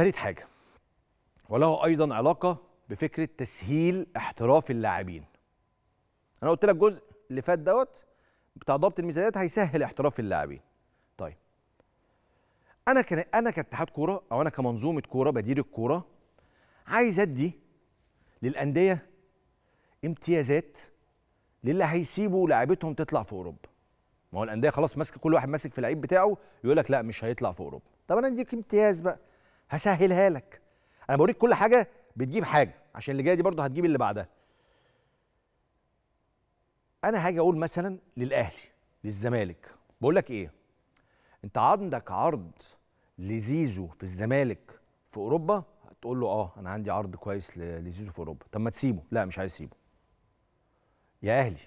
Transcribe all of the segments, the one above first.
تالت حاجه وله ايضا علاقه بفكره تسهيل احتراف اللاعبين انا قلت لك الجزء اللي فات دوت بتاع ضبط الميزانيات هيسهل احتراف اللاعبين طيب انا كان انا كاتحاد كوره او انا كمنظومه كوره بدير الكوره عايز ادي للانديه امتيازات للي هيسيبوا لعيبتهم تطلع في اوروبا ما هو الانديه خلاص ماسكه كل واحد ماسك في اللعيب بتاعه يقول لك لا مش هيطلع في اوروبا طب انا اديك امتياز بقى هسهلها لك انا بوريك كل حاجه بتجيب حاجه عشان اللي جايه دي برضه هتجيب اللي بعدها انا هاجي اقول مثلا للاهلي للزمالك بقول لك ايه انت عندك عرض لزيزو في الزمالك في اوروبا هتقول له اه انا عندي عرض كويس لزيزو في اوروبا طب ما تسيبه لا مش عايز اسيبه يا اهلي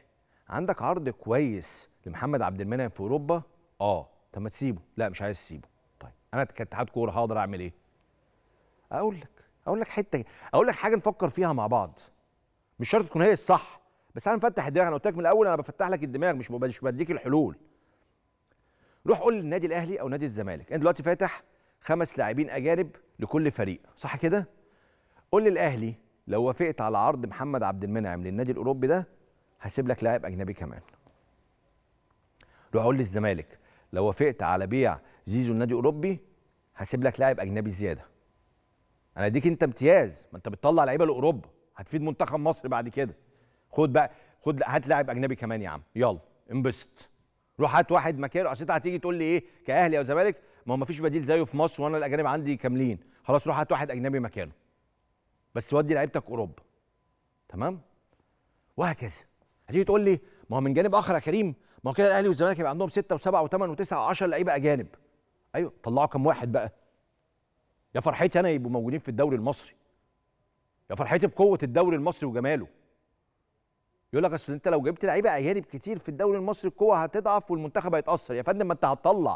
عندك عرض كويس لمحمد عبد المنعم في اوروبا اه طب ما تسيبه لا مش عايز تسيبه طيب انا كاتحاد كوره هقدر اعمل ايه اقول لك اقول لك حته اقول لك حاجه نفكر فيها مع بعض مش شرط تكون هي الصح بس انا مفتح الدماغ انا قلت لك من الاول انا بفتح لك الدماغ مش مش بديك الحلول روح قول للنادي الاهلي او نادي الزمالك انت دلوقتي فاتح خمس لاعبين اجانب لكل فريق صح كده قول للاهلي لو وافقت على عرض محمد عبد المنعم للنادي الاوروبي ده هسيب لك لاعب اجنبي كمان روح قول للزمالك لو وافقت على بيع زيزو النادي الاوروبي هسيب لك لاعب اجنبي زياده انا اديك انت امتياز ما انت بتطلع لعيبه لاوروبا هتفيد منتخب مصر بعد كده خد بقى خد هات لاعب اجنبي كمان يا عم يلا انبسط روح هات واحد مكانه اصل انت هتيجي تقول لي ايه كاهلي او زمالك ما هو ما فيش بديل زيه في مصر وانا الاجانب عندي كاملين خلاص روح هات واحد اجنبي مكانه بس ودي لعيبتك اوروبا تمام وهكذا هتيجي تقول لي ما هو من جانب اخر يا كريم ما هو كده الاهلي والزمالك هيبقى عندهم 6 و7 و8 و9 و10 لعيبه اجانب ايوه طلعوا كام واحد بقى يا فرحتي انا يبقوا موجودين في الدوري المصري يا فرحتي بقوه الدوري المصري وجماله يقول لك اصل انت لو جبت لعيبه اجانب كتير في الدوري المصري القوه هتضعف والمنتخب هيتاثر يا فندم ما انت هتطلع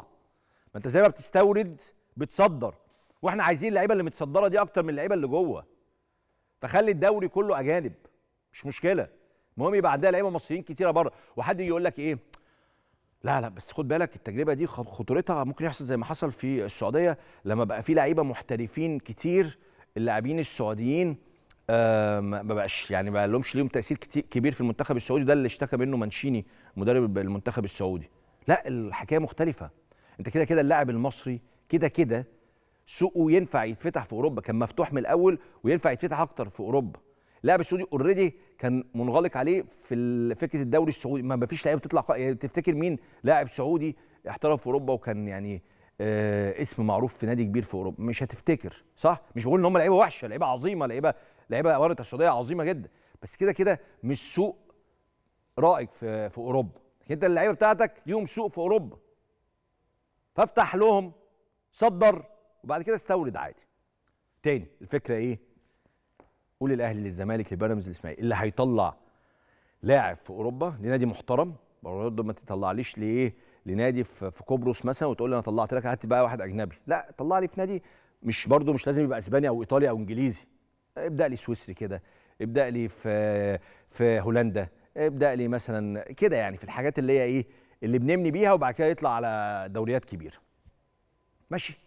ما انت زي ما بتستورد بتصدر واحنا عايزين اللعيبه اللي متصدره دي اكتر من اللعيبه اللي جوه فخلي الدوري كله اجانب مش مشكله المهم يبقى عندها لعيبه مصريين كتيره بره وحد يجي يقول لك ايه لا لا بس خد بالك التجربه دي خطورتها ممكن يحصل زي ما حصل في السعوديه لما بقى في لعيبه محترفين كتير اللاعبين السعوديين آه، ما بقاش يعني ما لهمش ليهم تاثير كبير في المنتخب السعودي ده اللي اشتكى منه منشيني مدرب المنتخب السعودي لا الحكايه مختلفه انت كده كده اللاعب المصري كده كده سوقه ينفع يتفتح في اوروبا كان مفتوح من الاول وينفع يتفتح اكتر في اوروبا لاعب السعودي اوريدي كان منغلق عليه في فكره الدوري السعودي ما فيش لعيبه تطلع يعني تفتكر مين لاعب سعودي احترف في اوروبا وكان يعني آه اسم معروف في نادي كبير في اوروبا مش هتفتكر صح مش بقول ان هم لعيبه وحشه لعيبه عظيمه لعيبه لعيبه ورقه السعوديه عظيمه جدا بس كده كده مش سوق رائج في في اوروبا انت اللعيبه بتاعتك ليهم سوق في اوروبا فافتح لهم صدر وبعد كده استورد عادي تاني الفكره ايه قول الاهلي للزمالك لبيراميدز الاسماعيلي اللي هيطلع لاعب في اوروبا لنادي محترم برضه ما تطلعليش ليه لنادي في قبرص مثلا وتقول لي انا طلعت لك هات بقى واحد اجنبي لا طلع لي في نادي مش برضه مش لازم يبقى اسباني او ايطالي او انجليزي ابدا لي سويسري كده ابدا لي في في هولندا ابدا لي مثلا كده يعني في الحاجات اللي هي ايه اللي بنبني بيها وبعد كده يطلع على دوريات كبيره ماشي